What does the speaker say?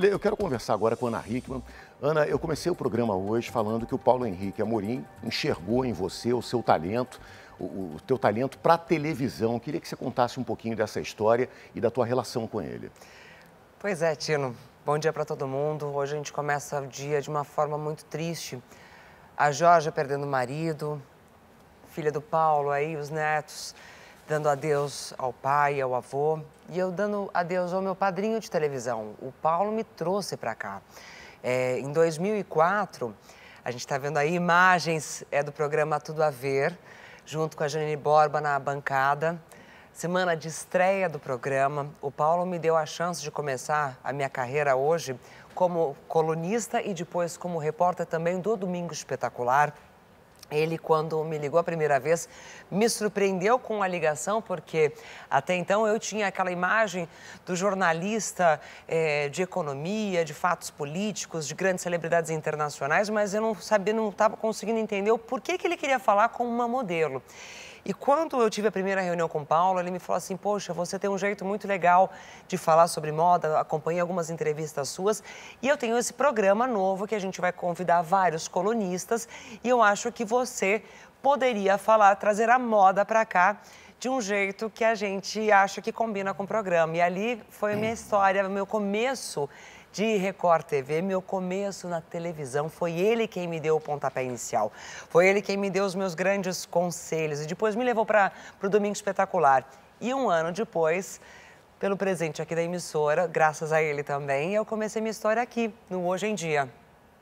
Eu quero conversar agora com a Ana Hickman. Ana, eu comecei o programa hoje falando que o Paulo Henrique Amorim enxergou em você o seu talento, o, o teu talento para televisão. Eu queria que você contasse um pouquinho dessa história e da tua relação com ele. Pois é, Tino. Bom dia para todo mundo. Hoje a gente começa o dia de uma forma muito triste. A Jorge perdendo o marido, filha do Paulo aí, os netos dando adeus ao pai, ao avô, e eu dando adeus ao meu padrinho de televisão. O Paulo me trouxe para cá. É, em 2004, a gente está vendo aí imagens é do programa Tudo a Ver, junto com a Janine Borba na bancada. Semana de estreia do programa, o Paulo me deu a chance de começar a minha carreira hoje como colunista e depois como repórter também do Domingo Espetacular, ele, quando me ligou a primeira vez, me surpreendeu com a ligação, porque até então eu tinha aquela imagem do jornalista é, de economia, de fatos políticos, de grandes celebridades internacionais, mas eu não sabia, não estava conseguindo entender o porquê que ele queria falar com uma modelo. E quando eu tive a primeira reunião com o Paulo, ele me falou assim: Poxa, você tem um jeito muito legal de falar sobre moda, acompanhei algumas entrevistas suas. E eu tenho esse programa novo que a gente vai convidar vários colunistas. E eu acho que você poderia falar, trazer a moda para cá de um jeito que a gente acha que combina com o programa. E ali foi a minha hum. história, meu começo de Record TV, meu começo na televisão, foi ele quem me deu o pontapé inicial. Foi ele quem me deu os meus grandes conselhos e depois me levou para o Domingo Espetacular. E um ano depois, pelo presente aqui da emissora, graças a ele também, eu comecei minha história aqui, no Hoje em Dia.